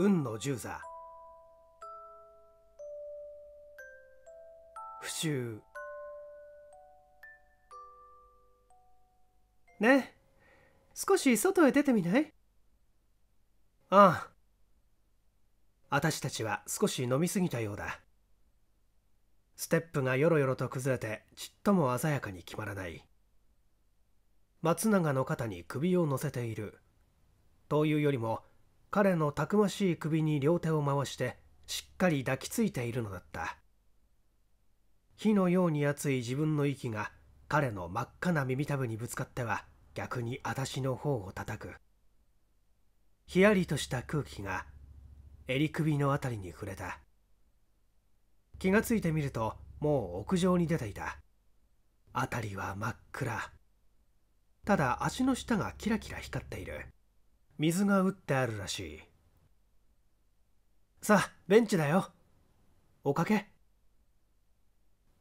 運の十座不臭ね少し外へ出てみないああ私たちは少し飲みすぎたようだステップがよろよろと崩れてちっとも鮮やかに決まらない松永の肩に首を乗せているというよりも彼のたくましい首に両手を回してしっかり抱きついているのだった火のように熱い自分の息が彼の真っ赤な耳たぶにぶつかっては逆に私の方を叩くひやりとした空気が襟首の辺りに触れた気がついてみるともう屋上に出ていた辺りは真っ暗ただ足の下がキラキラ光っている水が打ってあるらしいさあベンチだよおかけ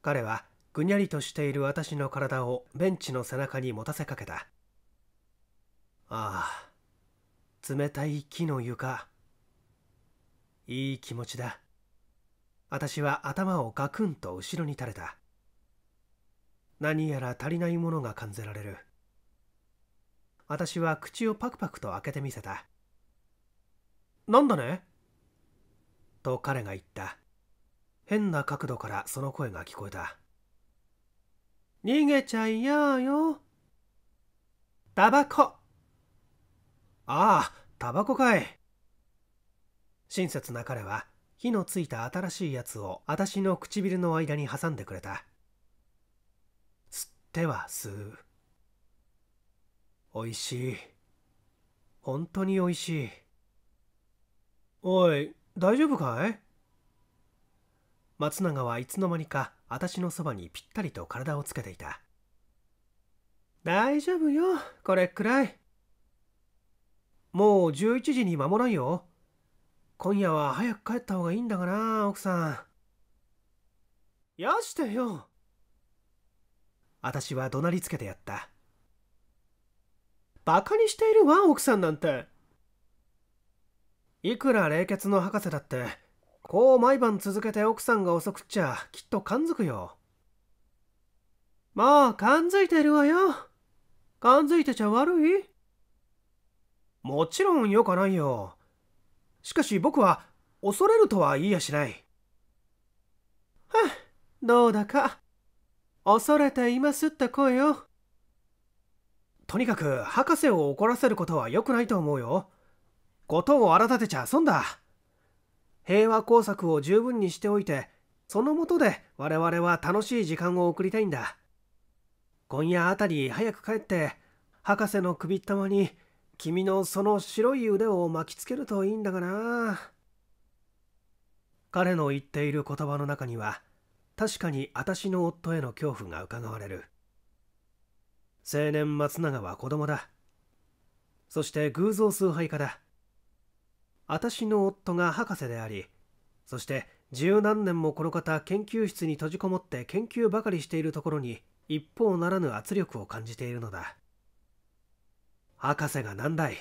彼はぐにゃりとしている私の体をベンチの背中に持たせかけたああ冷たい木の床いい気持ちだ私は頭をガクンと後ろに垂れた何やら足りないものが感じられる私は口をパクパクと開けてみせた。なんだねと彼が言った。変な角度からその声が聞こえた。逃げちゃいやよ。タバコああ、タバコかい。親切な彼は火のついた新しいやつを私の唇の間に挟んでくれた。吸っては吸う。美味しい本当においしいおい大丈夫かい松永はいつの間にか私のそばにぴったりと体をつけていた大丈夫よこれくらいもう11時に守もんよ今夜は早く帰った方がいいんだがな奥さんやしてよ私は怒鳴りつけてやったバカにしているわ、奥さんなんて。いくら冷血の博士だって、こう毎晩続けて奥さんが遅くっちゃ、きっと感づくよ。まあ、感づいてるわよ。感づいてちゃ悪いもちろんよかないよ。しかし僕は、恐れるとは言いやしない。はあ、どうだか。恐れていますって声よ。とにかく博士を怒らせることは良くないと思うよことを荒立てちゃ損だ平和工作を十分にしておいてそのもとで我々は楽しい時間を送りたいんだ今夜あたり早く帰って博士の首ったまに君のその白い腕を巻きつけるといいんだがな彼の言っている言葉の中には確かに私の夫への恐怖がうかがわれる青年松永は子供だそして偶像崇拝家だ私の夫が博士でありそして十何年もこの方研究室に閉じこもって研究ばかりしているところに一方ならぬ圧力を感じているのだ博士が何だい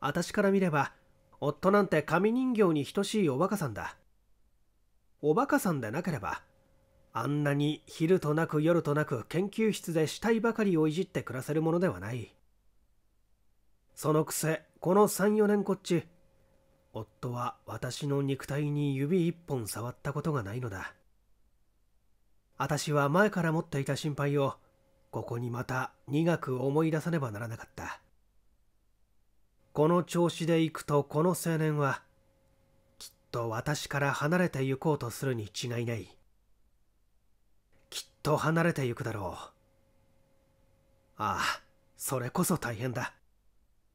私から見れば夫なんて紙人形に等しいおバカさんだおバカさんでなければあんなに昼となく夜となく研究室で死体ばかりをいじって暮らせるものではないそのくせこの34年こっち夫は私の肉体に指一本触ったことがないのだ私は前から持っていた心配をここにまた苦く思い出さねばならなかったこの調子でいくとこの青年はきっと私から離れて行こうとするに違いないきっと離れてゆくだろうああそれこそ大変だ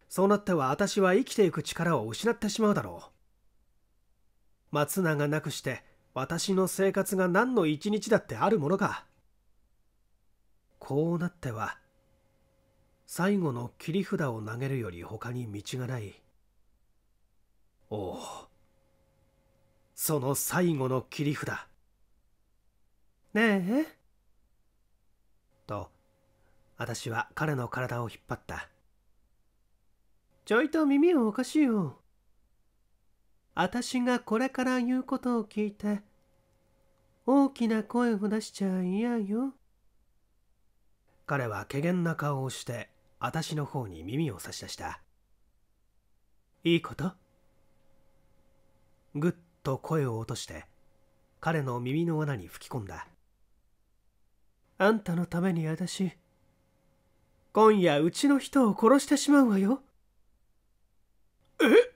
そうなっては私は生きていく力を失ってしまうだろう松永なくして私の生活が何の一日だってあるものかこうなっては最後の切り札を投げるより他に道がないおおその最後の切り札ねえと私は彼の体を引っ張ったちょいと耳をおかしいよ私がこれから言うことを聞いて大きな声を出しちゃ嫌よ彼は怪げな顔をして私の方に耳を差し出したいいことぐっと声を落として彼の耳の穴に吹き込んだあんたのために私、今夜うちの人を殺してしまうわよ。え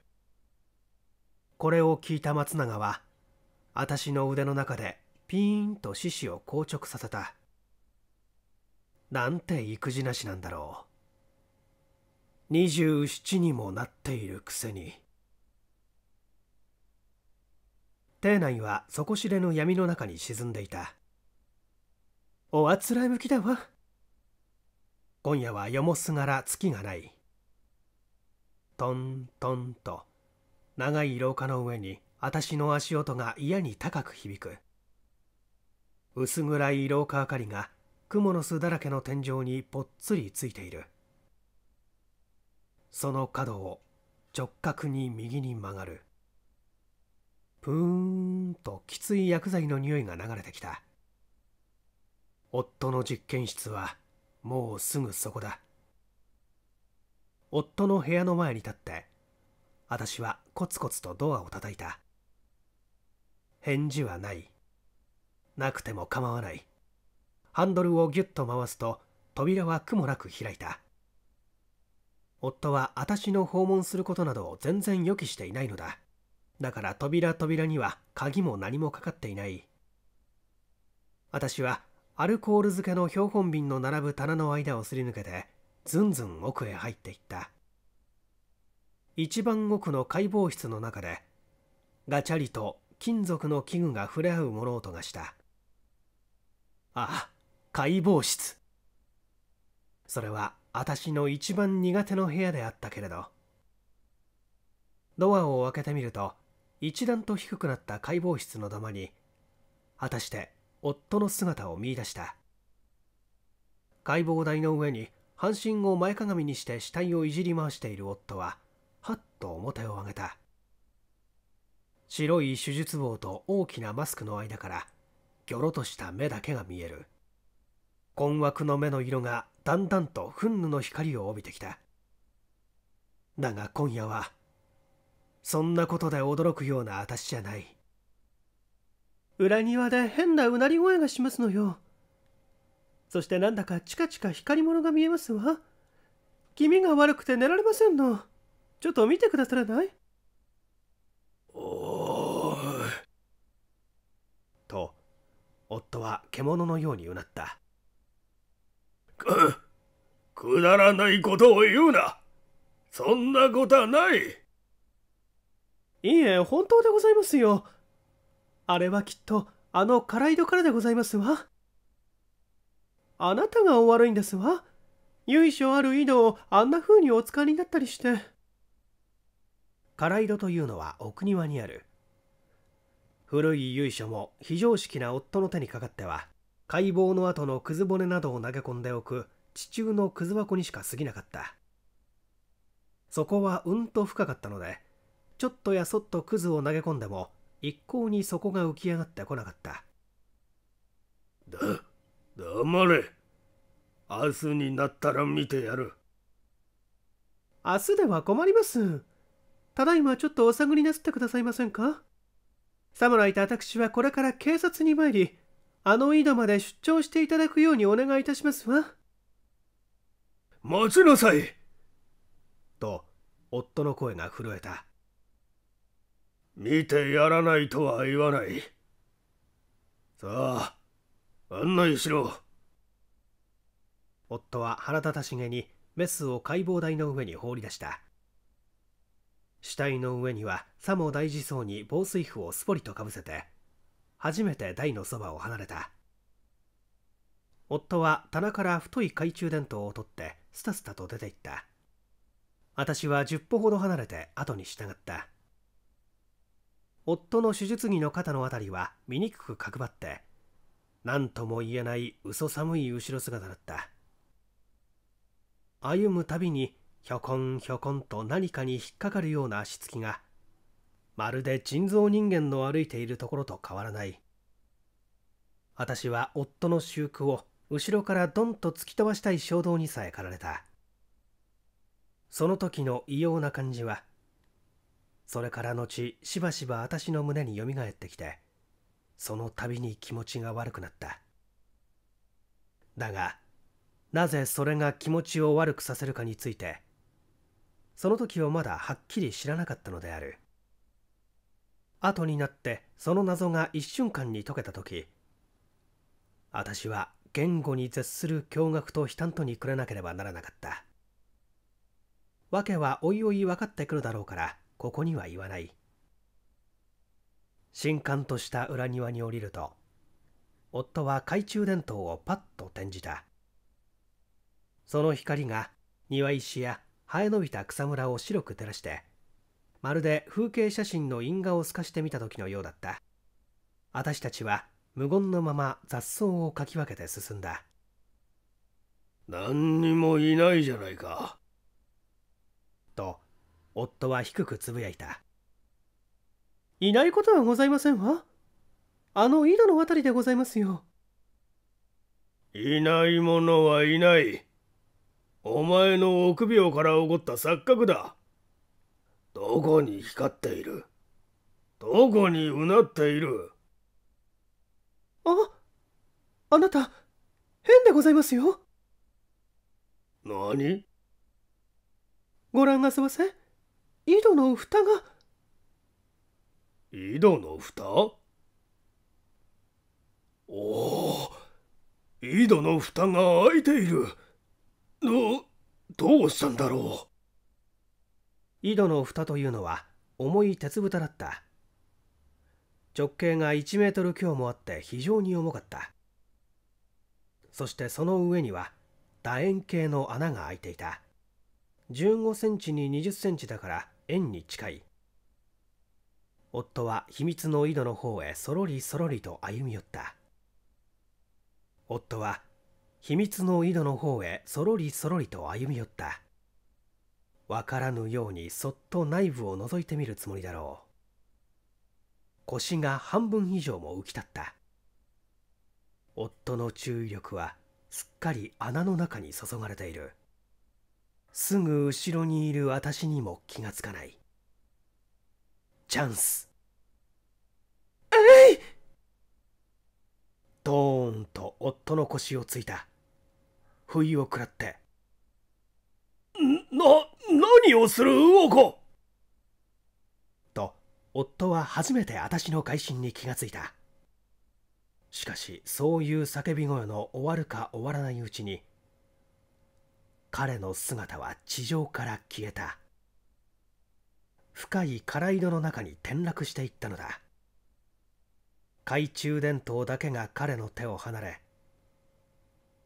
これを聞いた松永は、私の腕の中でピーンと獅子を硬直させた。なんて育児なしなんだろう。二十七にもなっているくせに。邸内は底知れの闇の中に沈んでいた。おあつらえ向きだわ今夜はよもすがら月がないトントンと長い廊下の上に私の足音が嫌に高く響く薄暗い廊下明かりが蜘蛛の巣だらけの天井にぽっつりついているその角を直角に右に曲がるプーンときつい薬剤の匂いが流れてきた夫の実験室はもうすぐそこだ夫の部屋の前に立って私はコツコツとドアを叩いた返事はないなくても構わないハンドルをギュッと回すと扉は苦もなく開いた夫は私の訪問することなどを全然予期していないのだだから扉扉には鍵も何もかかっていない私はアルコール漬けの標本瓶の並ぶ棚の間をすり抜けてずんずん奥へ入っていった一番奥の解剖室の中でガチャリと金属の器具が触れ合う物音がしたあ解剖室それは私の一番苦手の部屋であったけれどドアを開けてみると一段と低くなった解剖室の玉に果たして夫の姿を見いだした解剖台の上に半身を前かがみにして死体をいじり回している夫ははっと表を上げた白い手術帽と大きなマスクの間からギョロとした目だけが見える困惑の目の色がだんだんと憤怒の光を帯びてきただが今夜はそんなことで驚くような私じゃない裏庭で変なうなり声がしますのよ。そしてなんだかチカチカ光り物が見えますわ。気味が悪くて寝られませんの。ちょっと見てくださらないおと、夫は獣のようにうなった。く、くだらないことを言うな。そんなことはない。いいえ、本当でございますよ。あれはきっとあの空井戸からでございますわあなたがお悪いんですわ由緒ある井戸をあんな風にお使いになったりして空井戸というのは奥庭にある古い由緒も非常識な夫の手にかかっては解剖の後のくず骨などを投げ込んでおく地中のくず箱にしか過ぎなかったそこはうんと深かったのでちょっとやそっとくずを投げ込んでも一向に底が浮き上がってこなかっただ黙れ明日になったら見てやる明日では困りますただいまちょっとお探りなすってくださいませんか侍と私はこれから警察に参りあの井戸まで出張していただくようにお願いいたしますわ待ちなさいと夫の声が震えた見てやらないとは言わないさあ案内しろ夫は腹立たしげにメスを解剖台の上に放り出した死体の上にはさも大事そうに防水布をすぽりとかぶせて初めて台のそばを離れた夫は棚から太い懐中電灯を取ってスタスタと出て行った私は10歩ほど離れて後に従った夫の手術着の肩の辺りは醜く角張って何とも言えない嘘寒い後ろ姿だった歩むたびにひょこんひょこんと何かに引っかかるような足つきがまるで人造人間の歩いているところと変わらない私は夫の修復を後ろからドンと突き飛ばしたい衝動にさえ駆られたその時の異様な感じはそれから後しばしば私の胸によみがえってきてその度に気持ちが悪くなっただがなぜそれが気持ちを悪くさせるかについてその時をまだはっきり知らなかったのである後になってその謎が一瞬間に解けた時私は言語に絶する驚愕と悲嘆とに暮れなければならなかった訳はおいおい分かってくるだろうからここには言わない新刊とした裏庭に降りると夫は懐中電灯をパッと転じたその光が庭石や生え伸びた草むらを白く照らしてまるで風景写真の因果を透かしてみた時のようだった私たちは無言のまま雑草をかき分けて進んだ何にもいないじゃないか夫は低くつぶやいたいないことはございませんわあの井戸の辺りでございますよいないものはいないお前の臆病から起こった錯覚だどこに光っているどこにうなっているああなた変でございますよ何ご覧なすませ井戸の蓋が井戸の蓋おお井戸の蓋が開いているどどうしたんだろう井戸の蓋というのは重い鉄蓋だった直径が1メートル強もあって非常に重かったそしてその上には楕円形の穴が開いていた15センチに20センチだから円に近い夫は秘密の井戸の方へそろりそろりと歩み寄った夫は秘密の井戸の方へそろりそろりと歩み寄ったわからぬようにそっと内部を覗いてみるつもりだろう腰が半分以上も浮き立った夫の注意力はすっかり穴の中に注がれているすぐ後ろにいる私にも気がつかないチャンスえいドーンと夫の腰をついた不意を食らってな何をするオコと夫は初めて私の会心に気がついたしかしそういう叫び声の終わるか終わらないうちに彼の姿は地上から消えた深い空井戸の中に転落していったのだ懐中電灯だけが彼の手を離れ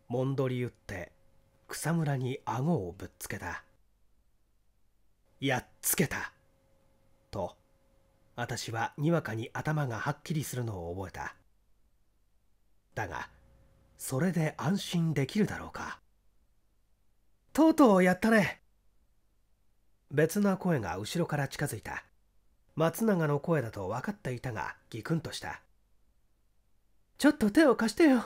もんどり打って草むらに顎をぶっつけたやっつけたと私はにわかに頭がはっきりするのを覚えただがそれで安心できるだろうかとうとうやったね別な声が後ろから近づいた松永の声だと分かっていたがギクンとしたちょっと手を貸してよ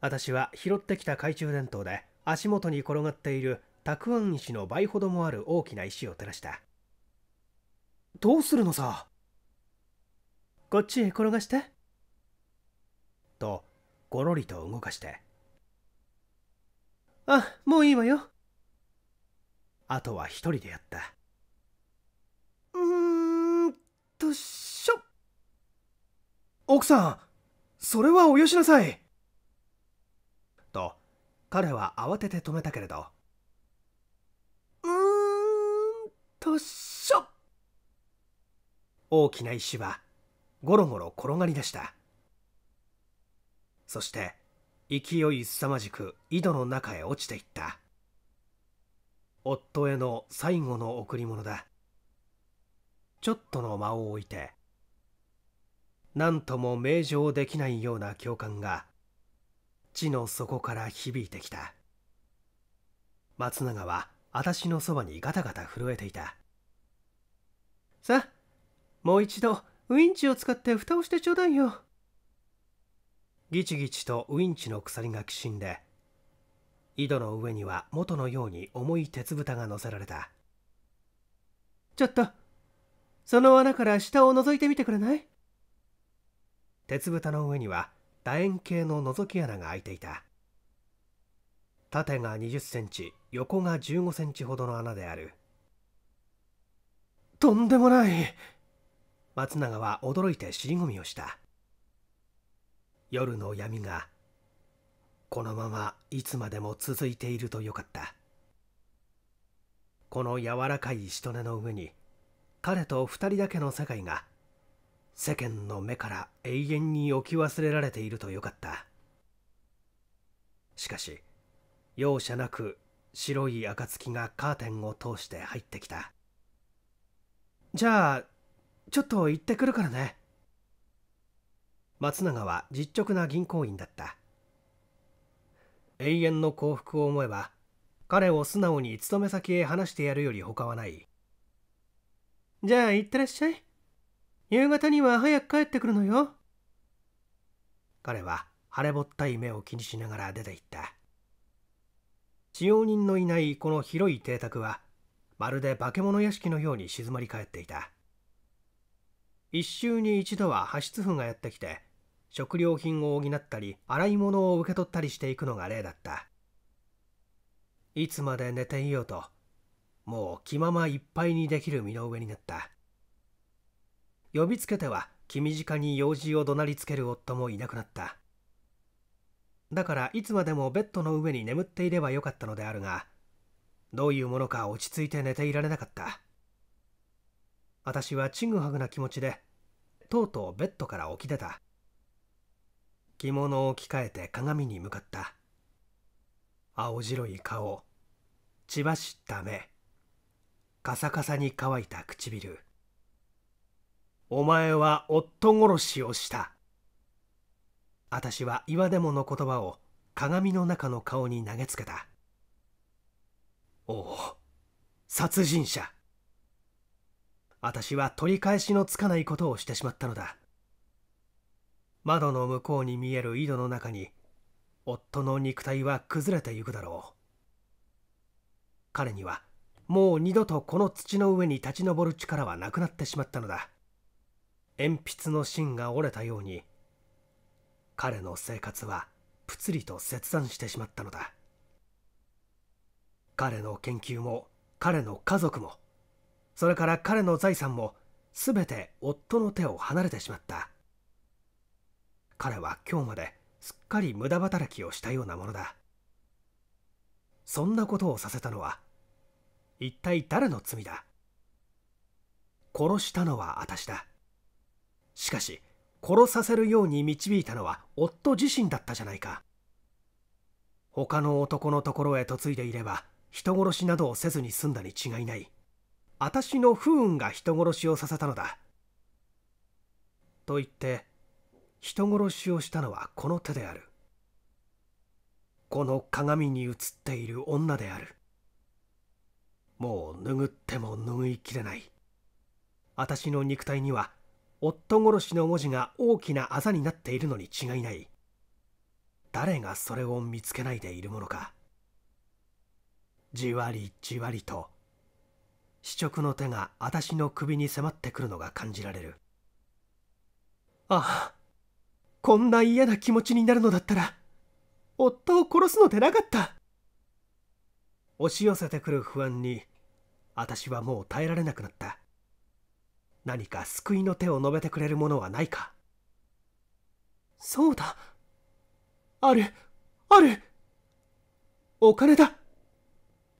私は拾ってきた懐中電灯で足元に転がっているたくあん石の倍ほどもある大きな石を照らしたどうするのさこっちへ転がしてとごろりと動かしてあもういいわよあとは一人でやったうんとしょ奥さんそれはおよしなさいと彼は慌てて止めたけれどうんとしょ大きな石はゴロゴロ転がり出したそして勢い凄まじく井戸の中へ落ちていった夫への最後の贈り物だちょっとの間を置いて何とも名情できないような共感が地の底から響いてきた松永は私のそばにガタガタ震えていたさあもう一度ウインチを使って蓋をしてちょうだいよギチギチとウインチの鎖がきしんで井戸の上には元のように重い鉄蓋が乗せられたちょっとその穴から下を覗いてみてくれない鉄蓋の上には楕円形の覗き穴が開いていた縦が20センチ横が15センチほどの穴であるとんでもない松永は驚いて尻込みをした夜の闇がこのままいつまでも続いているとよかったこの柔らかい人根の上に彼と2人だけの世界が世間の目から永遠に置き忘れられているとよかったしかし容赦なく白い暁がカーテンを通して入ってきたじゃあちょっと行ってくるからね松永は実直な銀行員だった永遠の幸福を思えば彼を素直に勤め先へ話してやるより他はないじゃあ行ってらっしゃい夕方には早く帰ってくるのよ彼は腫れぼったい目を気にしながら出て行った使用人のいないこの広い邸宅はまるで化け物屋敷のように静まり返っていた一週に一度は派出符がやってきて食料品を補ったり洗い物を受け取ったりしていくのが例だったいつまで寝ていようともう気ままいっぱいにできる身の上になった呼びつけては気短に用事を怒鳴りつける夫もいなくなっただからいつまでもベッドの上に眠っていればよかったのであるがどういうものか落ち着いて寝ていられなかった私はちぐはぐな気持ちでとうとうベッドから起き出た着物を着替えて鏡に向かった青白い顔血しった目カサカサに乾いた唇お前は夫殺しをした私は岩でもの言葉を鏡の中の顔に投げつけたおお殺人者私は取り返しのつかないことをしてしまったのだ窓の向こうに見える井戸の中に夫の肉体は崩れてゆくだろう彼にはもう二度とこの土の上に立ち上る力はなくなってしまったのだ鉛筆の芯が折れたように彼の生活はぷつりと切断してしまったのだ彼の研究も彼の家族もそれから彼の財産も全て夫の手を離れてしまった彼は今日まですっかり無駄働きをしたようなものだそんなことをさせたのは一体誰の罪だ殺したのは私だしかし殺させるように導いたのは夫自身だったじゃないか他の男のところへ嫁いでいれば人殺しなどをせずに済んだに違いない私の不運が人殺しをさせたのだと言って人殺しをしたのはこの手であるこの鏡に映っている女であるもう拭っても拭いきれない私の肉体には夫殺しの文字が大きなあざになっているのに違いない誰がそれを見つけないでいるものかじわりじわりと死直の手が私の首に迫ってくるのが感じられるああこんな嫌な気持ちになるのだったら、夫を殺すのでなかった。押し寄せてくる不安に、私はもう耐えられなくなった。何か救いの手を述べてくれるものはないか。そうだ。ある、ある。お金だ。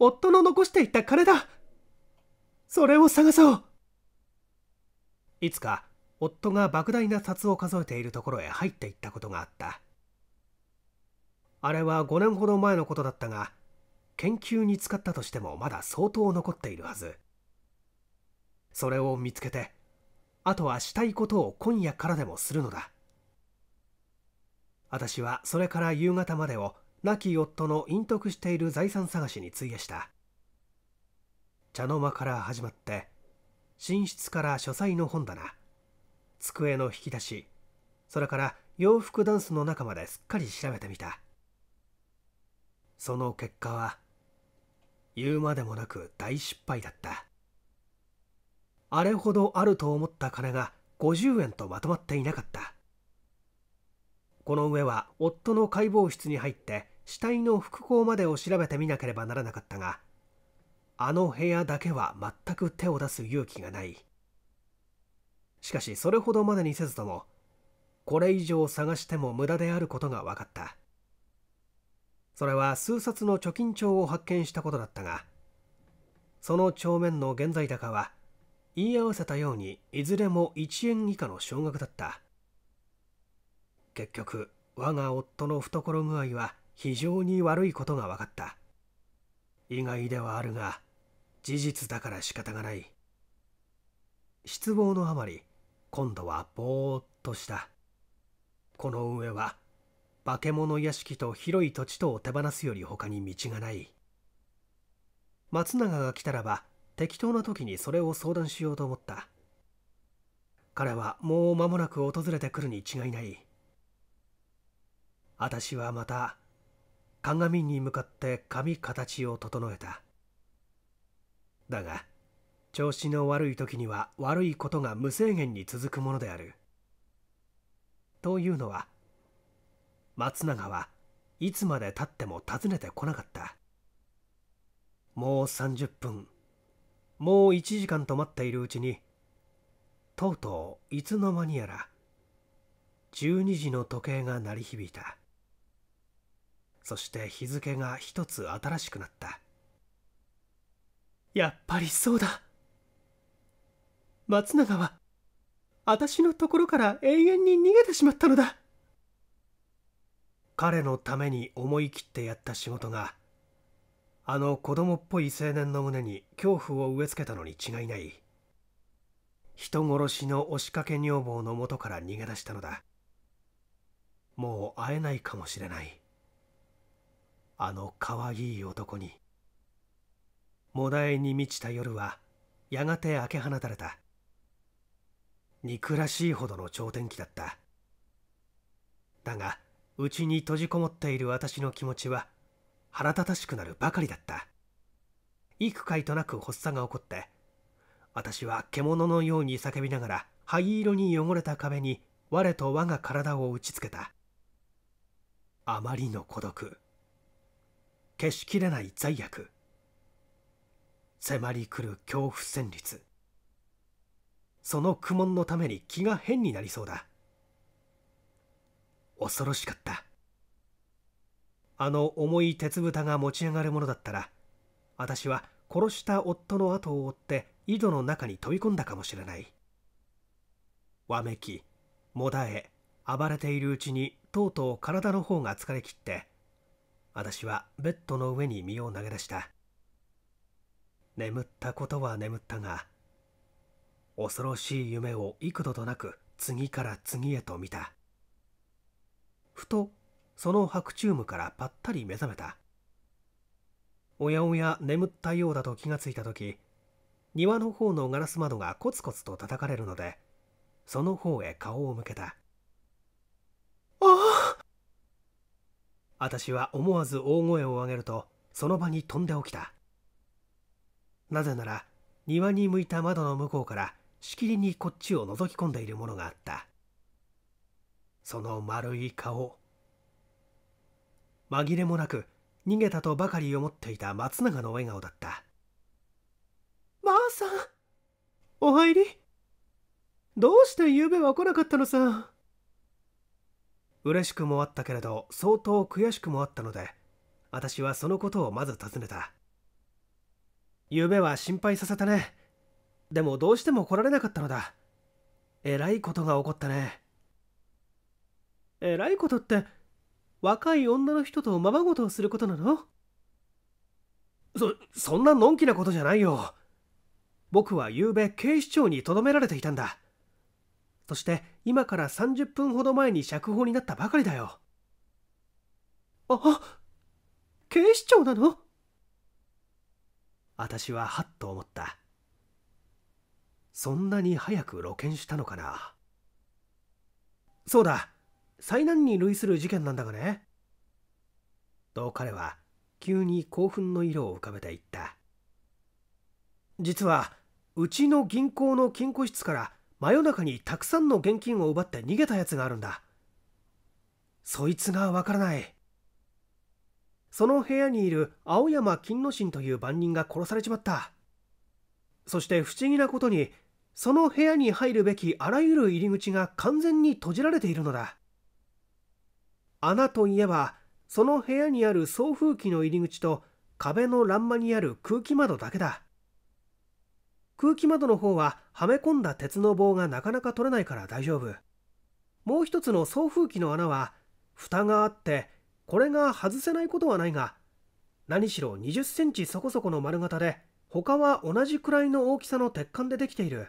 夫の残していった金だ。それを探そう。いつか夫が莫大な札を数えているところへ入っていったことがあったあれは5年ほど前のことだったが研究に使ったとしてもまだ相当残っているはずそれを見つけてあとはしたいことを今夜からでもするのだ私はそれから夕方までを亡き夫の隠匿している財産探しに費やした茶の間から始まって寝室から書斎の本棚机の引き出しそれから洋服ダンスの中まですっかり調べてみたその結果は言うまでもなく大失敗だったあれほどあると思った金が50円とまとまっていなかったこの上は夫の解剖室に入って死体の復興までを調べてみなければならなかったがあの部屋だけは全く手を出す勇気がないしかしそれほどまでにせずともこれ以上探しても無駄であることが分かったそれは数冊の貯金帳を発見したことだったがその帳面の現在高は言い合わせたようにいずれも1円以下の少額だった結局我が夫の懐具合は非常に悪いことが分かった意外ではあるが事実だから仕方がない失望のあまり今度はぼーっとしたこの上は化け物屋敷と広い土地とを手放すより他に道がない松永が来たらば適当な時にそれを相談しようと思った彼はもう間もなく訪れてくるに違いない私はまた鏡に向かって髪形を整えただが調子の悪い時には悪いことが無制限に続くものである。というのは松永はいつまでたっても訪ねてこなかったもう30分もう1時間と待っているうちにとうとういつの間にやら12時の時計が鳴り響いたそして日付が一つ新しくなったやっぱりそうだ松永は私のところから永遠に逃げてしまったのだ彼のために思い切ってやった仕事があの子供っぽい青年の胸に恐怖を植え付けたのに違いない人殺しの押しかけ女房の元から逃げ出したのだもう会えないかもしれないあの可愛い男にもだえに満ちた夜はやがて明け放たれた憎らしいほどの超天気だっただがちに閉じこもっている私の気持ちは腹立たしくなるばかりだった幾回となく発作が起こって私は獣のように叫びながら灰色に汚れた壁に我と我が体を打ちつけたあまりの孤独消しきれない罪悪迫り来る恐怖旋律その苦悶のために気が変になりそうだ恐ろしかったあの重い鉄蓋が持ち上がるものだったら私は殺した夫の後を追って井戸の中に飛び込んだかもしれないわめきもだえ暴れているうちにとうとう体の方が疲れきって私はベッドの上に身を投げ出した眠ったことは眠ったが恐ろしい夢を幾度となく次から次へと見たふとその白昼夢からぱったり目覚めたおやおや眠ったようだと気がついた時庭の方のガラス窓がコツコツと叩かれるのでその方へ顔を向けたああ私は思わず大声を上げるとその場に飛んで起きたなぜなら庭に向いた窓の向こうからしきりにこっちを覗き込んでいるものがあったその丸い顔紛れもなく逃げたとばかり思っていた松永の笑顔だった「ばあさんお入りどうしてゆうべは来なかったのさ」嬉しくもあったけれど相当悔しくもあったので私はそのことをまず尋ねた「ゆうべは心配させたねでもどうしても来られなかったのだえらいことが起こったねえらいことって若い女の人とままごとをすることなのそそんなのんきなことじゃないよ僕は昨べ警視庁にとどめられていたんだそして今から30分ほど前に釈放になったばかりだよあ警視庁なの私ははっと思ったそんなに早く露見したのかなそうだ災難に類する事件なんだがねと彼は急に興奮の色を浮かべていった実はうちの銀行の金庫室から真夜中にたくさんの現金を奪って逃げたやつがあるんだそいつがわからないその部屋にいる青山金之進という番人が殺されちまったそして不思議なことにその部屋に入るべきあらゆる入り口が完全に閉じられているのだ穴といえばその部屋にある送風機の入り口と壁の欄間にある空気窓だけだ空気窓の方ははめ込んだ鉄の棒がなかなか取れないから大丈夫もう一つの送風機の穴は蓋があってこれが外せないことはないが何しろ20センチそこそこの丸型で他は同じくらいの大きさの鉄管でできている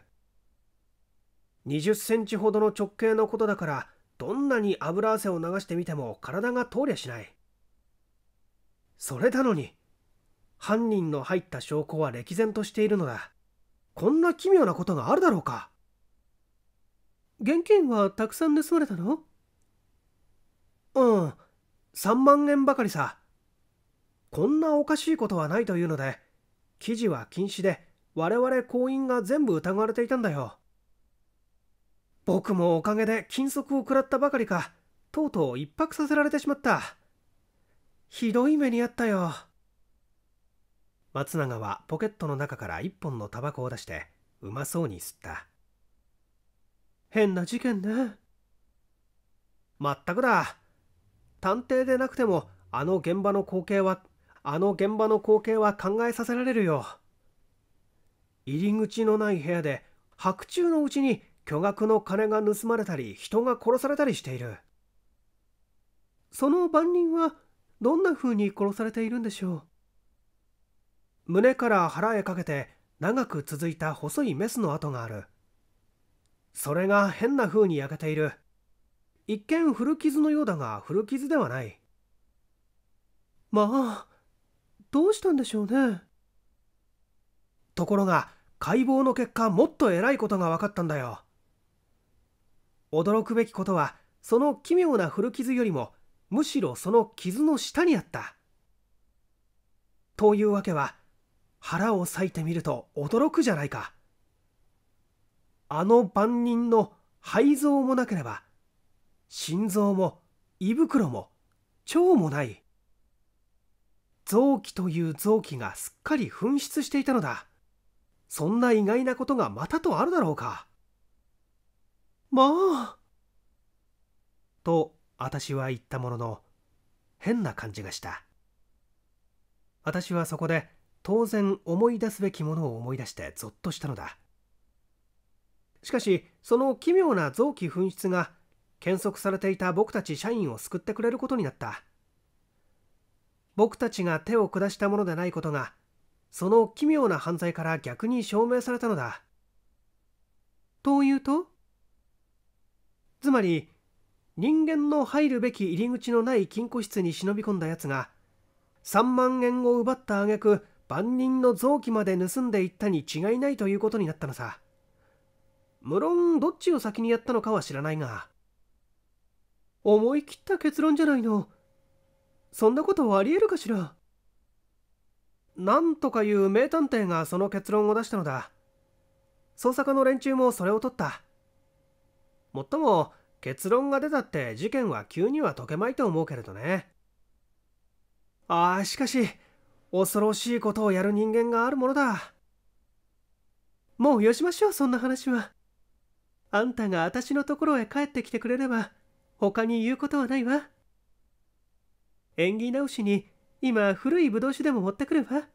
20センチほどの直径のことだからどんなに油汗を流してみても体が通りゃしないそれなのに犯人の入った証拠は歴然としているのだこんな奇妙なことがあるだろうか現金はたくさん盗まれたのうん3万円ばかりさこんなおかしいことはないというので記事は禁止で我々行員が全部疑われていたんだよ僕もおかげで禁足を食らったばかりかとうとう一泊させられてしまったひどい目にあったよ松永はポケットの中から一本のタバコを出してうまそうに吸った変な事件ねまったくだ探偵でなくてもあの現場の光景はあの現場の光景は考えさせられるよ入り口のない部屋で白昼のうちに巨額の金が盗まれたり人が殺されたりしているその番人はどんな風に殺されているんでしょう胸から腹へかけて長く続いた細いメスの跡があるそれが変な風に焼けている一見古傷のようだが古傷ではないまあどうしたんでしょうねところが解剖の結果もっとえらいことが分かったんだよ驚くべきことはその奇妙な古傷よりもむしろその傷の下にあった。というわけは腹を裂いてみると驚くじゃないか。あの万人の肺臓もなければ心臓も胃袋も腸もない臓器という臓器がすっかり紛失していたのだそんな意外なことがまたとあるだろうかまあ。と私は言ったものの変な感じがした私はそこで当然思い出すべきものを思い出してぞっとしたのだしかしその奇妙な臓器紛失が検測されていた僕たち社員を救ってくれることになった僕たちが手を下したものでないことがその奇妙な犯罪から逆に証明されたのだというとつまり人間の入るべき入り口のない金庫室に忍び込んだやつが3万円を奪った挙句万人の臓器まで盗んでいったに違いないということになったのさ無論どっちを先にやったのかは知らないが思い切った結論じゃないのそんなことはありえるかしらなんとかいう名探偵がその結論を出したのだ捜査課の連中もそれを取ったもっとも結論が出たって事件は急には解けまいと思うけれどねああしかし恐ろしいことをやる人間があるものだもうよしましょうそんな話はあんたが私のところへ帰ってきてくれれば他に言うことはないわ縁起直しに今古いぶどう酒でも持ってくるわ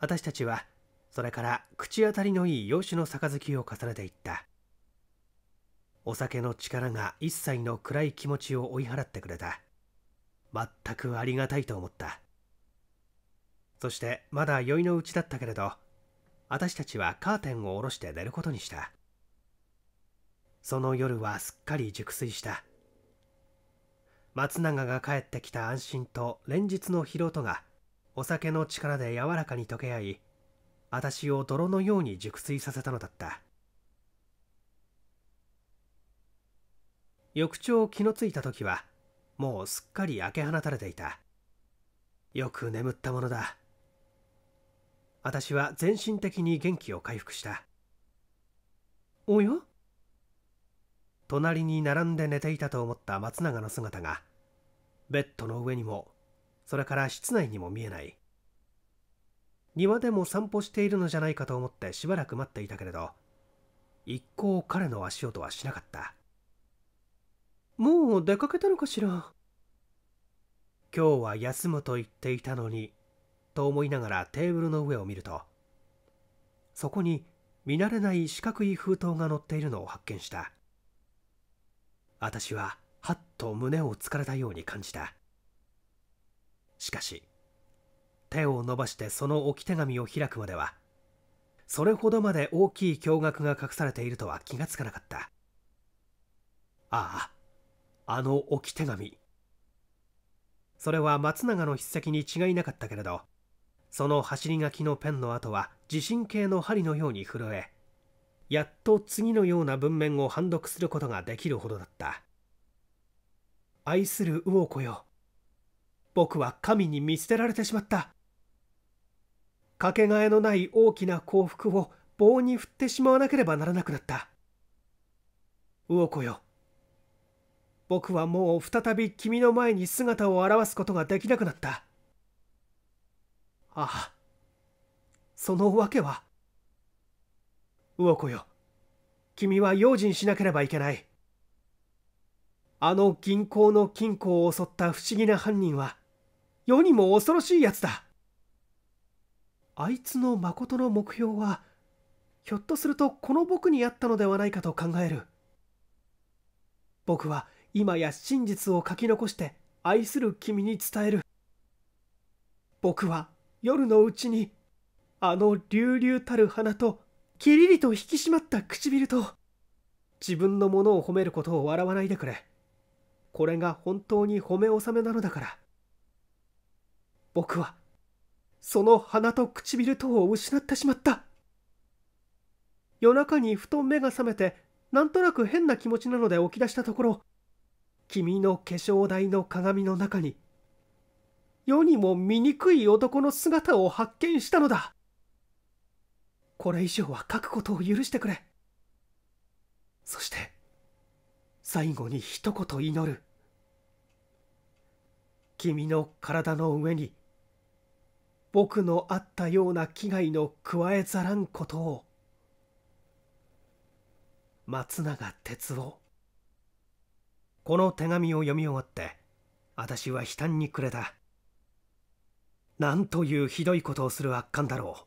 私たちはそれから口当たりのいい洋酒の杯を重ねていったお酒の力が一切の暗い気持ちを追い払ってくれた全くありがたいと思ったそしてまだ酔いのうちだったけれど私たちはカーテンを下ろして寝ることにしたその夜はすっかり熟睡した松永が帰ってきた安心と連日の疲労とがお酒の力で柔らかに溶け合い私を泥のように熟睡させたのだった翌朝気のついた時はもうすっかり開け放たれていたよく眠ったものだ私は全身的に元気を回復したおや隣に並んで寝ていたと思った松永の姿がベッドの上にもそれから室内にも見えない庭でも散歩しているのじゃないかと思ってしばらく待っていたけれど一向彼の足音はしなかったもう出かけたのかしら今日は休むと言っていたのにと思いながらテーブルの上を見るとそこに見慣れない四角い封筒が載っているのを発見した私ははっと胸をつかれたように感じたしかし手を伸ばしてその置き手紙を開くまではそれほどまで大きい驚愕が隠されているとは気がつかなかったあああの置き手紙それは松永の筆跡に違いなかったけれどその走り書きのペンの跡は地震計の針のように震えやっと次のような文面を判読することができるほどだった愛する魚子よ僕は神に見捨てられてしまったかけがえのない大きな幸福を棒に振ってしまわなければならなくなった魚子よ僕はもう再び君の前に姿を現すことができなくなった。ああ。その訳は。オコよ。君は用心しなければいけない。あの銀行の金庫を襲った不思議な犯人は、世にも恐ろしい奴だ。あいつのまことの目標は、ひょっとするとこの僕にあったのではないかと考える。僕は今や真実を書き残して愛する君に伝える僕は夜のうちにあの隆々たる鼻とキリリと引き締まった唇と自分のものを褒めることを笑わないでくれこれが本当に褒め納めなのだから僕はその鼻と唇とを失ってしまった夜中にふと目が覚めてなんとなく変な気持ちなので起き出したところ君の化粧台の鏡の中に世にも醜い男の姿を発見したのだこれ以上は書くことを許してくれそして最後に一言祈る君の体の上に僕のあったような危害の加えざらんことを松永哲夫この手紙を読み終わって私は悲嘆に暮れたなんというひどいことをする悪漢だろう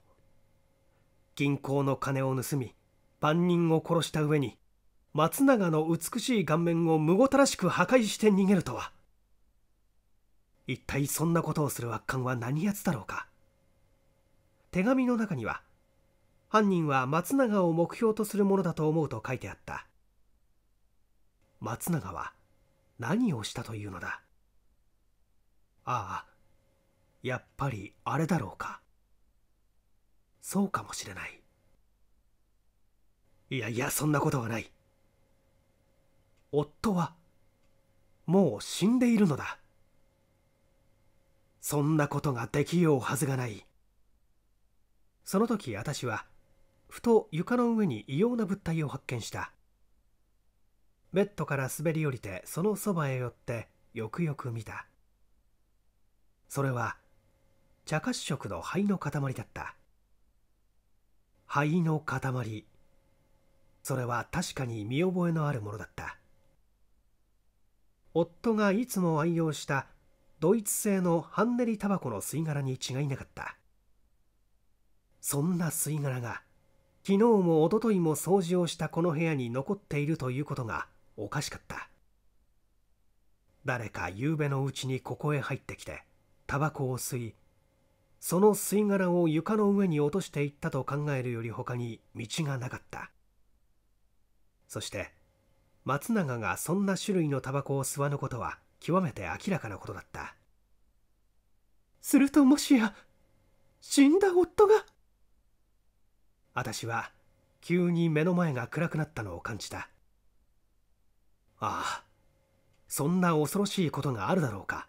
銀行の金を盗み万人を殺した上に松永の美しい顔面をむごたらしく破壊して逃げるとは一体そんなことをする悪漢は何やつだろうか手紙の中には犯人は松永を目標とするものだと思うと書いてあった松永は何をしたというのだああやっぱりあれだろうかそうかもしれないいやいやそんなことはない夫はもう死んでいるのだそんなことができようはずがないその時私はふと床の上に異様な物体を発見したベッドから滑り降りてそのそばへ寄ってよくよく見たそれは茶褐色の灰の塊だった灰の塊それは確かに見覚えのあるものだった夫がいつも愛用したドイツ製のハンネリタバコの吸い殻に違いなかったそんな吸い殻が昨日もおとといも掃除をしたこの部屋に残っているということがおかしかった誰か夕べのうちにここへ入ってきてタバコを吸いその吸い殻を床の上に落としていったと考えるより他に道がなかったそして松永がそんな種類のタバコを吸わぬことは極めて明らかなことだったするともしや死んだ夫が私は急に目の前が暗くなったのを感じたああそんな恐ろしいことがあるだろうか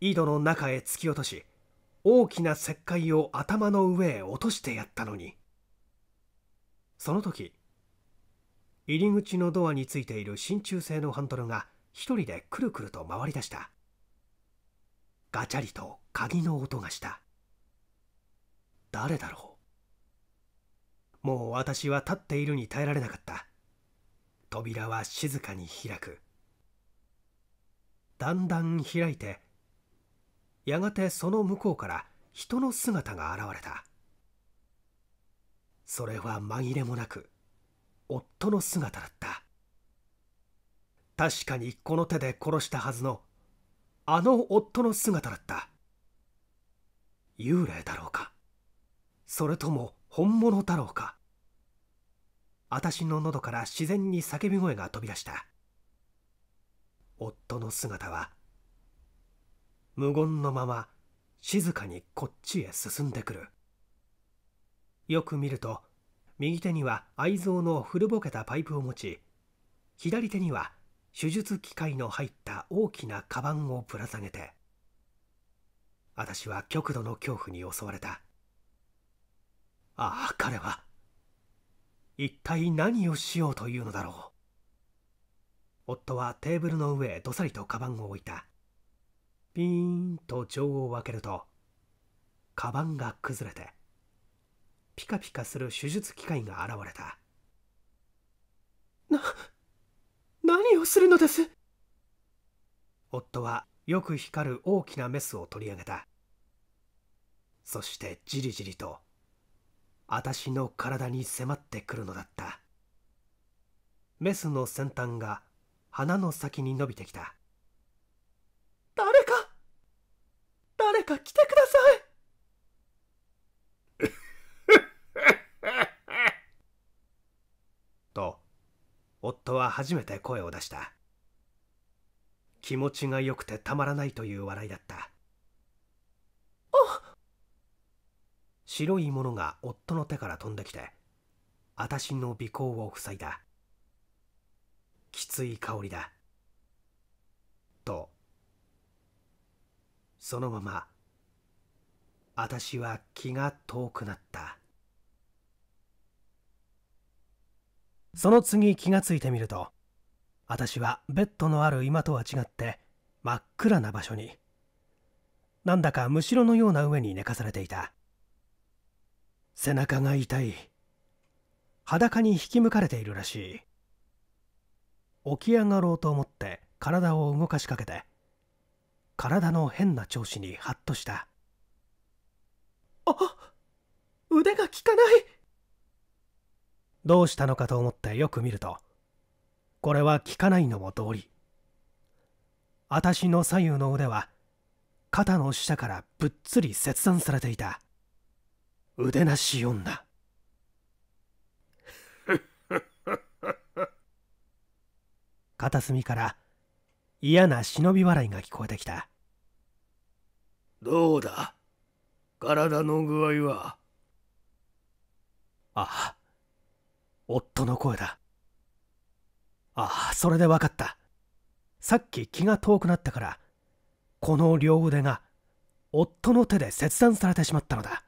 井戸の中へ突き落とし大きな石灰を頭の上へ落としてやったのにその時入り口のドアについている真鍮製のハンドルが一人でくるくると回りだしたガチャリと鍵の音がした誰だろうもう私は立っているに耐えられなかった扉は静かに開くだんだん開いてやがてその向こうから人の姿が現れたそれは紛れもなく夫の姿だった確かにこの手で殺したはずのあの夫の姿だった幽霊だろうかそれとも本物だろうか私の喉から自然に叫び声が飛び出した夫の姿は無言のまま静かにこっちへ進んでくるよく見ると右手には愛蔵の古ぼけたパイプを持ち左手には手術機械の入った大きなカバンをぶら下げて私は極度の恐怖に襲われたああ彼は一体何をしようというのだろう夫はテーブルの上へどさりとカバンを置いたピーンと錠を開けるとカバンが崩れてピカピカする手術機械が現れたな何をするのです夫はよく光る大きなメスを取り上げたそしてじりじりと私の体に迫ってくるのだったメスの先端が花の先に伸びてきた誰か誰か来てください と夫は初めて声を出した気持ちが良くてたまらないという笑いだった白いものが夫の手から飛んできて私の尾行を塞いだきつい香りだとそのまま私は気が遠くなったその次気がついてみると私はベッドのある今とは違って真っ暗な場所になんだかむしろのような上に寝かされていた背中が痛い裸に引き抜かれているらしい起き上がろうと思って体を動かしかけて体の変な調子にハッとしたあ腕が効かないどうしたのかと思ってよく見るとこれは効かないのも道理私の左右の腕は肩の下からぶっつり切断されていた腕なし女 片隅から嫌な忍び笑いが聞こえてきたどうだ体の具合はああ夫の声だああそれで分かったさっき気が遠くなったからこの両腕が夫の手で切断されてしまったのだ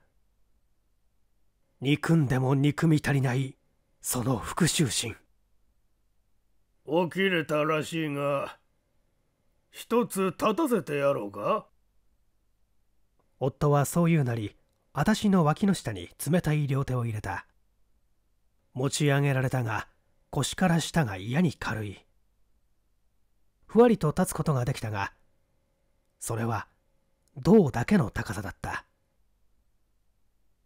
憎んでも憎み足りないその復讐心起きれたらしいが一つ立たせてやろうか夫はそう言うなり私の脇の下に冷たい両手を入れた持ち上げられたが腰から下が嫌に軽いふわりと立つことができたがそれは銅だけの高さだった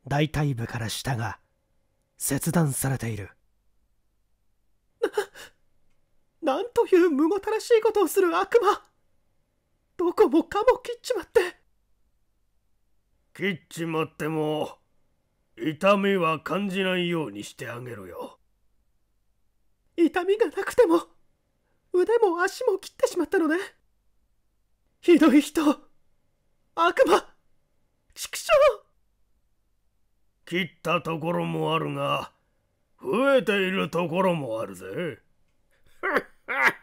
大腿部から下が切断されているな なんというむごたらしいことをする悪魔どこもかも切っちまって切っちまっても痛みは感じないようにしてあげるよ痛みがなくても腕も足も切ってしまったのねひどい人悪魔畜切ったところもあるが増えているところもあるぜ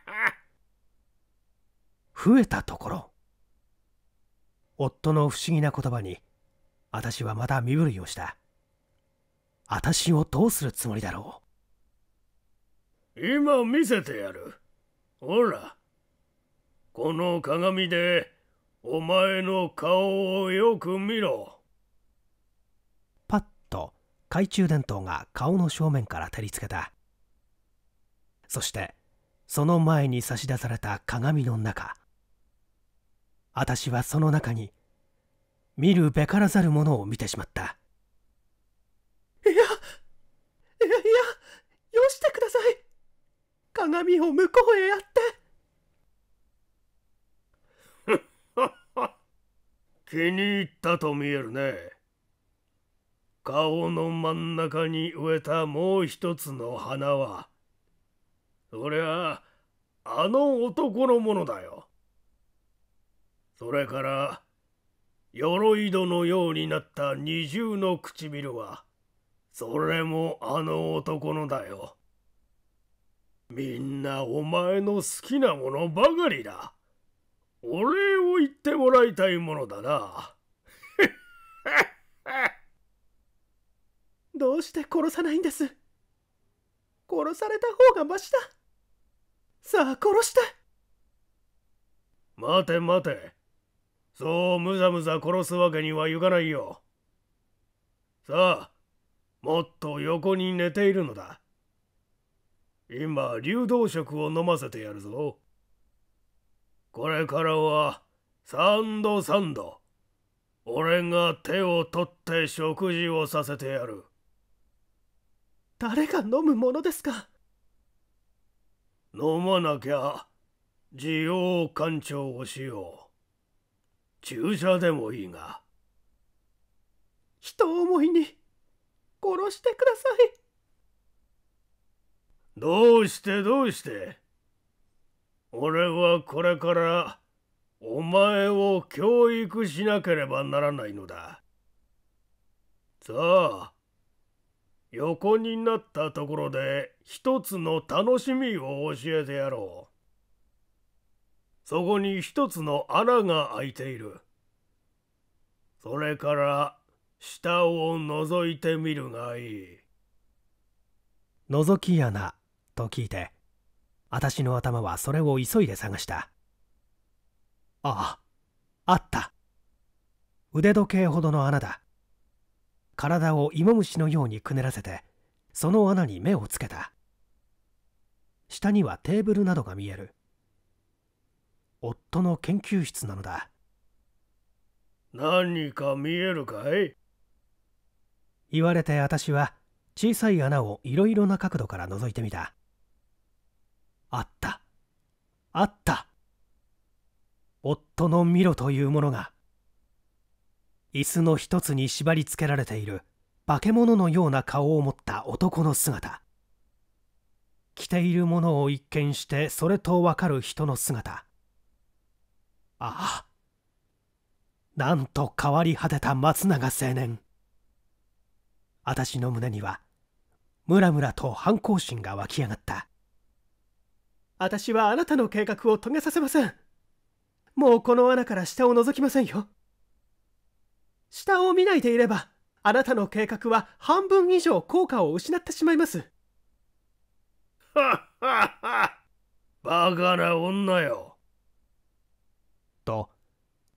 増えたところ夫の不思議な言葉に私はまた身震いをした私をどうするつもりだろう今見せてやるほらこの鏡でお前の顔をよく見ろ。懐中電灯が顔の正面から照りつけたそしてその前に差し出された鏡の中私はその中に見るべからざるものを見てしまったいやいやいやよしてください鏡を向こうへやって気に入ったと見えるね顔の真ん中に植えたもう一つの花はそりゃあの男のものだよ。それから鎧戸のようになった二重の唇はそれもあの男のだよ。みんなお前の好きなものばかりだ。お礼を言ってもらいたいものだな。どうして殺さないんです殺された方がマシださあ殺して待て待てそうむざむざ殺すわけにはいかないよさあもっと横に寝ているのだ今流動食を飲ませてやるぞこれからはド度ン度俺が手を取って食事をさせてやる。誰が飲むものですか飲まなきゃ需要干潮をしよう注射でもいいが人思いに殺してくださいどうしてどうして俺はこれからお前を教育しなければならないのださあ横になったところで一つの楽しみを教えてやろう。そこに一つの穴が開いている。それから下を覗いてみるがいい。覗き穴と聞いて、私の頭はそれを急いで探した。ああ、あった。腕時計ほどの穴だ。体を芋虫のようにくねらせてその穴に目をつけた下にはテーブルなどが見える夫の研究室なのだ何か見えるかい言われて私は小さい穴をいろいろな角度から覗いてみたあったあった夫のミロというものが椅子の一つに縛り付けられている化け物のような顔を持った男の姿着ているものを一見してそれとわかる人の姿ああなんと変わり果てた松永青年私の胸にはムラムラと反抗心が湧き上がった私はあなたの計画を遂げさせませんもうこの穴から下を覗きませんよ下を見ないでいればあなたの計画は半分以上効果を失ってしまいますはっはっはバカな女よと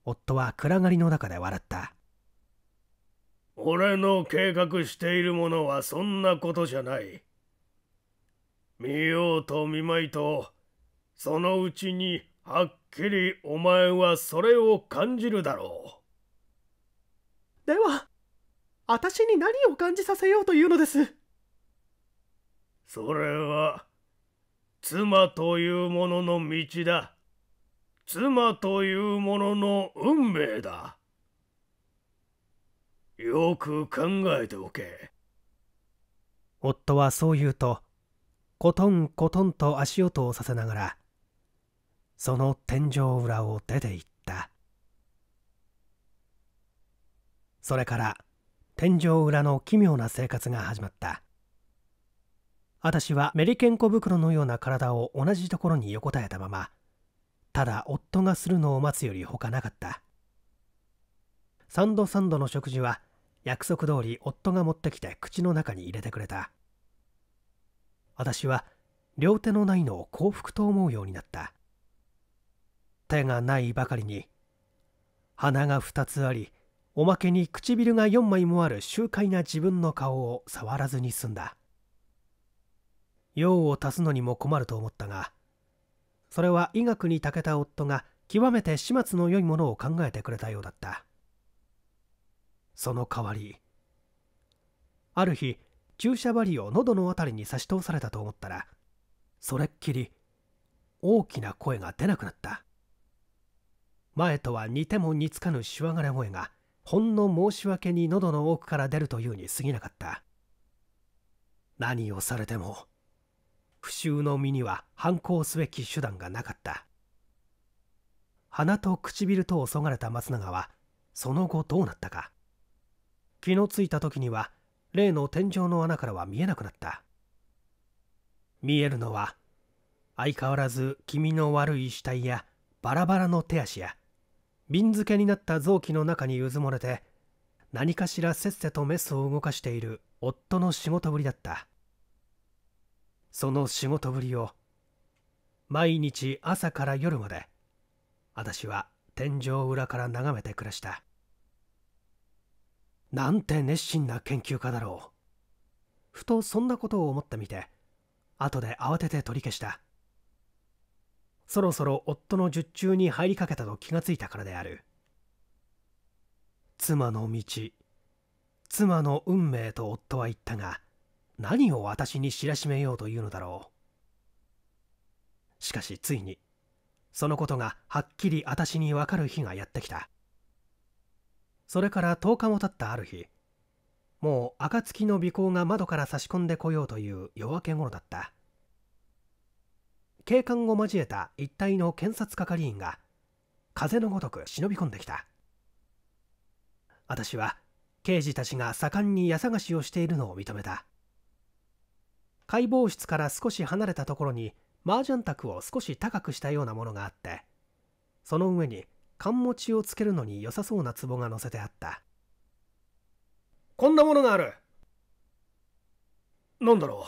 夫は暗がりの中で笑った俺の計画しているものはそんなことじゃない見ようと見まいとそのうちにはっきりお前はそれを感じるだろうでは私に何を感じさせようというのですそれは妻というものの道だ妻というものの運命だよく考えておけ夫はそう言うとコトンコトンと足音をさせながらその天井裏を出て行ったそれから天井裏の奇妙な生活が始まった私はメリケンコ袋のような体を同じところに横たえたままただ夫がするのを待つより他なかった三度三度の食事は約束通り夫が持ってきて口の中に入れてくれた私は両手のないのを幸福と思うようになった手がないばかりに鼻が2つありおまけに唇が4枚もある周回な自分の顔を触らずに済んだ用を足すのにも困ると思ったがそれは医学に長けた夫が極めて始末の良いものを考えてくれたようだったその代わりある日注射針を喉の辺りに差し通されたと思ったらそれっきり大きな声が出なくなった前とは似ても似つかぬしわがれ声がほんの申し訳に喉の奥から出るというに過ぎなかった何をされても不臭の身には反抗すべき手段がなかった鼻と唇とをそがれた松永はその後どうなったか気のついた時には例の天井の穴からは見えなくなった見えるのは相変わらず気味の悪い死体やバラバラの手足や瓶漬けになった臓器の中にうずもれて何かしらせっせとメスを動かしている夫の仕事ぶりだったその仕事ぶりを毎日朝から夜まで私は天井裏から眺めて暮らしたなんて熱心な研究家だろうふとそんなことを思ってみて後で慌てて取り消したそろそろ夫の術中に入りかけたと気がついたからである妻の道妻の運命と夫は言ったが何を私に知らしめようというのだろうしかしついにそのことがはっきり私にわかる日がやってきたそれから10日も経ったある日もう暁の尾行が窓から差し込んでこようという夜明け頃だった警官を交えた一体の検察係員が風のごとく忍び込んできた私は刑事たちが盛んに家探しをしているのを認めた解剖室から少し離れたところに麻雀卓を少し高くしたようなものがあってその上に缶餅をつけるのに良さそうな壺が載せてあったこんなものがある何だろ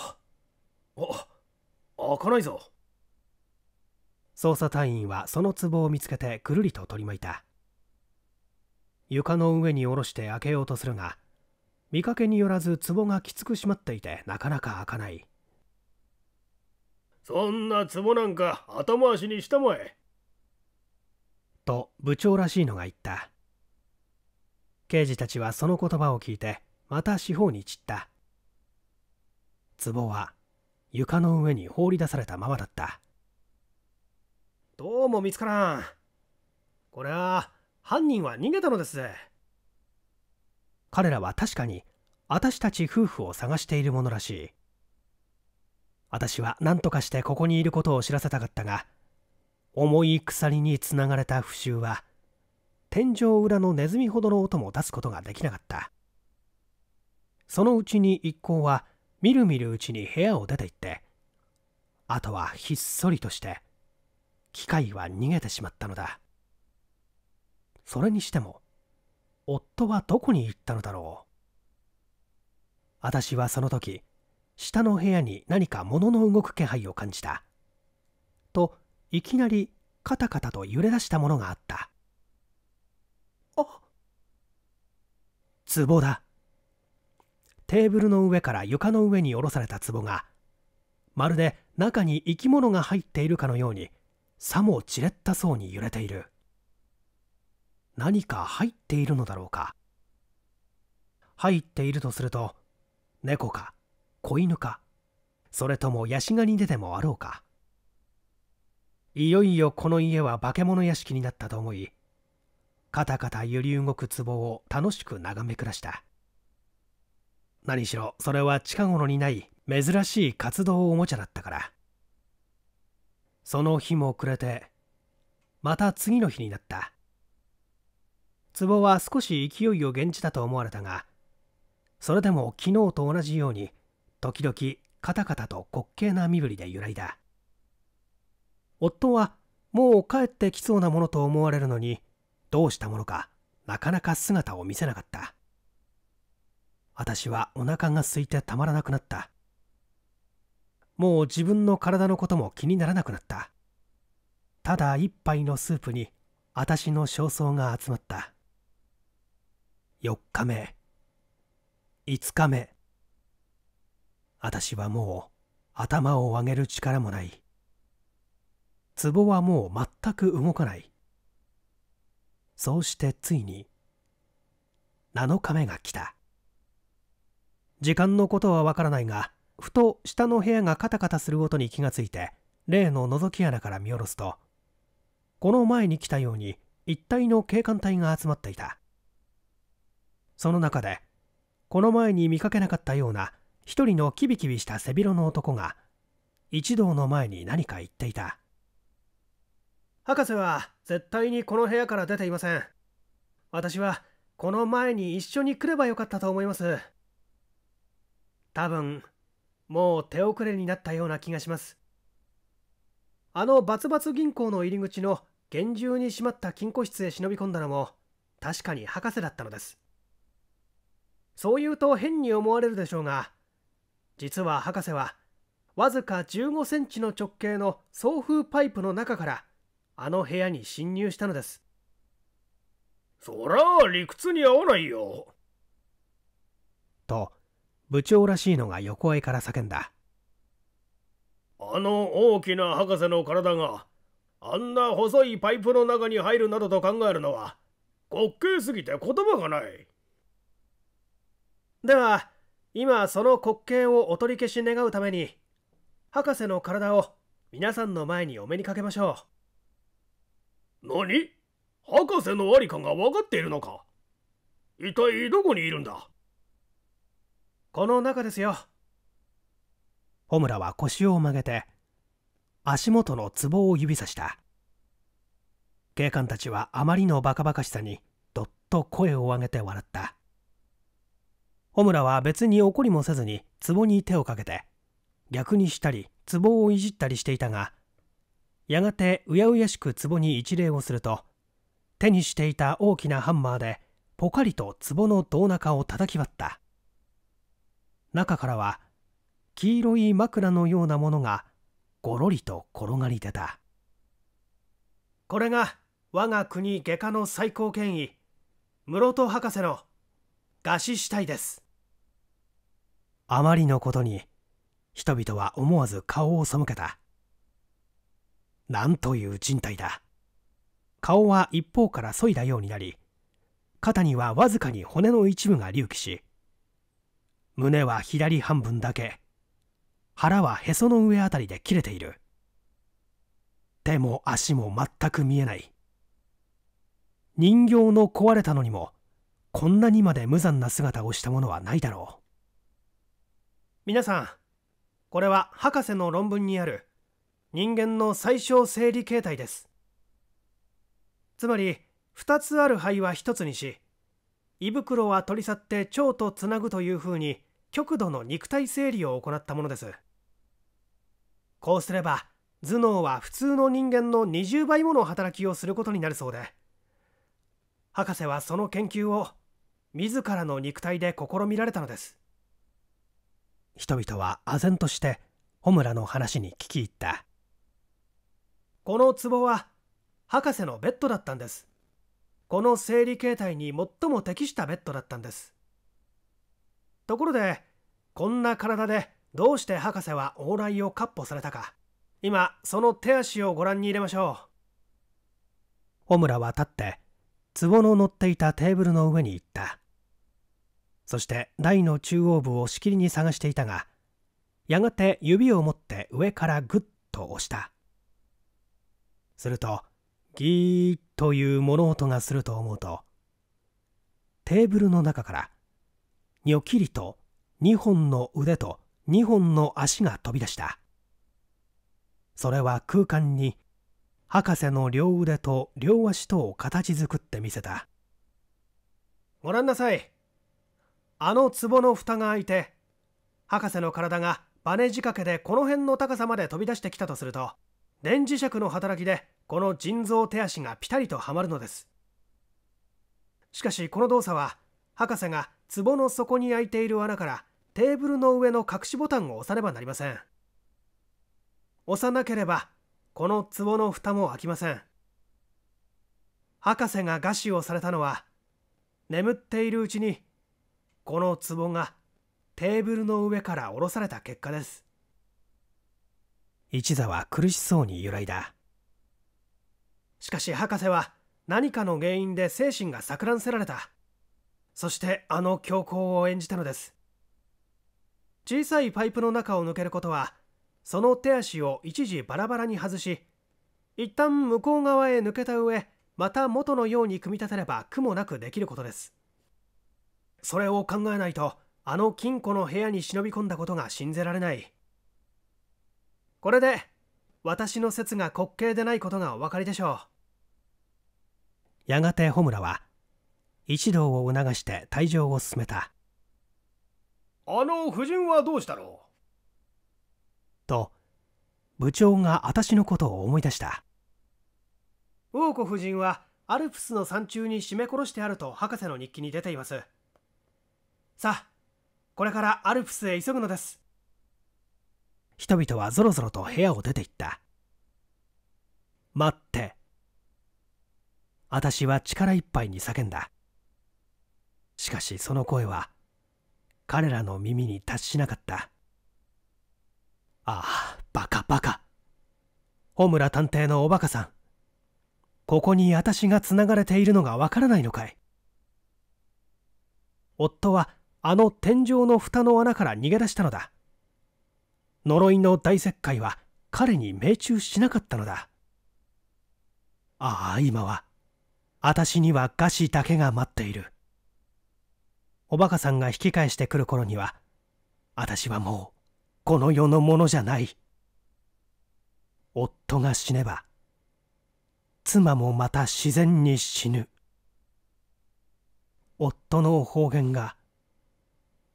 うあ開かないぞ捜査隊員はその壺を見つけてくるりと取り巻いた床の上に下ろして開けようとするが見かけによらず壺がきつく閉まっていてなかなか開かないそんな壺なんか後回しにしたまえと部長らしいのが言った刑事たちはその言葉を聞いてまた四方に散った壺は床の上に放り出されたままだったどうも見つからん。これは犯人は逃げたのです。彼らは確かに私たち夫婦を探しているものらしい。私は何とかしてここにいることを知らせたかったが、重い鎖につながれた不臭は、天井裏のネズミほどの音も出すことができなかった。そのうちに一行は、みるみるうちに部屋を出て行って、あとはひっそりとして機械は逃げてしまったのだそれにしても夫はどこに行ったのだろう私はその時下の部屋に何か物の動く気配を感じたといきなりカタカタと揺れ出したものがあったあ壺だテーブルの上から床の上に下ろされた壺がまるで中に生き物が入っているかのようにさもじれったそうに揺れている何か入っているのだろうか入っているとすると猫か子犬かそれともヤシガニででもあろうかいよいよこの家は化け物屋敷になったと思いカタカタ揺り動く壺を楽しく眺めらした何しろそれは近頃にない珍しい活動おもちゃだったからその日も暮れてまた次の日になった壺は少し勢いを減じたと思われたがそれでも昨日と同じように時々カタカタと滑稽な身振りで揺らいだ夫はもう帰ってきそうなものと思われるのにどうしたものかなかなか姿を見せなかった私はお腹が空いてたまらなくなったもう自分の体のことも気にならなくなったただ一杯のスープに私の焦燥が集まった4日目5日目私はもう頭を上げる力もない壺はもう全く動かないそうしてついに7日目が来た時間のことはわからないがふと下の部屋がカタカタする音に気がついて例の覗き穴から見下ろすとこの前に来たように一帯の警官隊が集まっていたその中でこの前に見かけなかったような一人のキビキビした背広の男が一同の前に何か言っていた博士は絶対にこの部屋から出ていません私はこの前に一緒に来ればよかったと思います多分もう手遅れになったような気がしますあのバツバツ銀行の入り口の厳重に閉まった金庫室へ忍び込んだのも確かに博士だったのですそう言うと変に思われるでしょうが実は博士はわずか15センチの直径の送風パイプの中からあの部屋に侵入したのですそら理屈に合わないよと部長らしいのが横へから叫んだあの大きな博士の体があんな細いパイプの中に入るなどと考えるのは滑稽すぎて言葉がないでは今その滑稽をお取り消し願うために博士の体を皆さんの前にお目にかけましょう何博士のありかが分かっているのか一体どこにいるんだこの中ですよ穂村は腰を曲げて足元の壺を指さした警官たちはあまりのバカバカしさにどっと声を上げて笑った穂村は別に怒りもせずに壺に手をかけて逆にしたり壺をいじったりしていたがやがてうやうやしく壺に一礼をすると手にしていた大きなハンマーでポカリと壺の胴中を叩き割った中からは黄色い枕のようなものがごろりと転がり出たこれが我が国外科の最高権威室戸博士の餓死死体ですあまりのことに人々は思わず顔を背けたなんという人体だ顔は一方から削いだようになり肩にはわずかに骨の一部が隆起し胸は左半分だけ腹はへその上あたりで切れている手も足も全く見えない人形の壊れたのにもこんなにまで無残な姿をしたものはないだろう皆さんこれは博士の論文にある人間の最小生理形態ですつまり2つある肺は1つにし胃袋は取り去って腸とつなぐというふうに極度の肉体整理を行ったものですこうすれば頭脳は普通の人間の20倍もの働きをすることになるそうで博士はその研究を自らの肉体で試みられたのです人々は唖然として穂村の話に聞き入ったこの壺は博士のベッドだったんですこの生理形態に最も適したベッドだったんですところでこんな体でどうして博士は往来を闊歩されたか今その手足をご覧に入れましょう穂村は立って壺の乗っていたテーブルの上に行ったそして台の中央部をしきりに探していたがやがて指を持って上からぐっと押したするとギーッという物音がすると思うとテーブルの中からにょきりと2本の腕と2本の足が飛び出したそれは空間に博士の両腕と両足とを形作ってみせたご覧なさいあの壺の蓋が開いて博士の体がバネ仕掛けでこの辺の高さまで飛び出してきたとすると電磁石の働きでこの腎臓手足がピタリとはまるのですしかしこの動作は博士が壺の底に開いている穴からテーブルの上の隠しボタンを押さねばなりません押さなければこの壺の蓋も開きません博士が餓死をされたのは眠っているうちにこの壺がテーブルの上から下ろされた結果です一座は苦しそうに揺らいだしかし博士は何かの原因で精神が錯乱せられたそしてあの教皇を演じたのです小さいパイプの中を抜けることはその手足を一時バラバラに外し一旦向こう側へ抜けた上また元のように組み立てれば苦もなくできることですそれを考えないとあの金庫の部屋に忍び込んだことが信じられないこれで私の説が滑稽でないことがお分かりでしょうやがて穂村は一同を促して退場を進めたあの夫人はどうしたろうと部長が私のことを思い出した王子夫人はアルプスの山中に絞め殺してあると博士の日記に出ていますさあこれからアルプスへ急ぐのです人々はぞろぞろと部屋を出て行った待って私は力いっぱいに叫んだしかしその声は彼らの耳に達しなかったああバカバカ穂村探偵のおバカさんここに私がつながれているのがわからないのかい夫はあの天井の蓋の穴から逃げ出したのだ呪いの大石灰は彼に命中しなかったのだああ今は私には餓死だけが待っているおバカさんが引き返してくる頃には私はもうこの世のものじゃない夫が死ねば妻もまた自然に死ぬ夫の方言が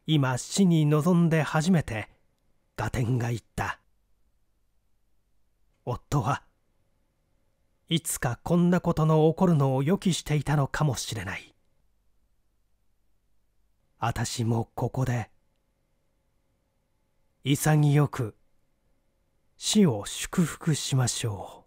今死に臨んで初めて合点が言った夫はいつかこんなことの起こるのを予期していたのかもしれない私もここで潔く死を祝福しましょう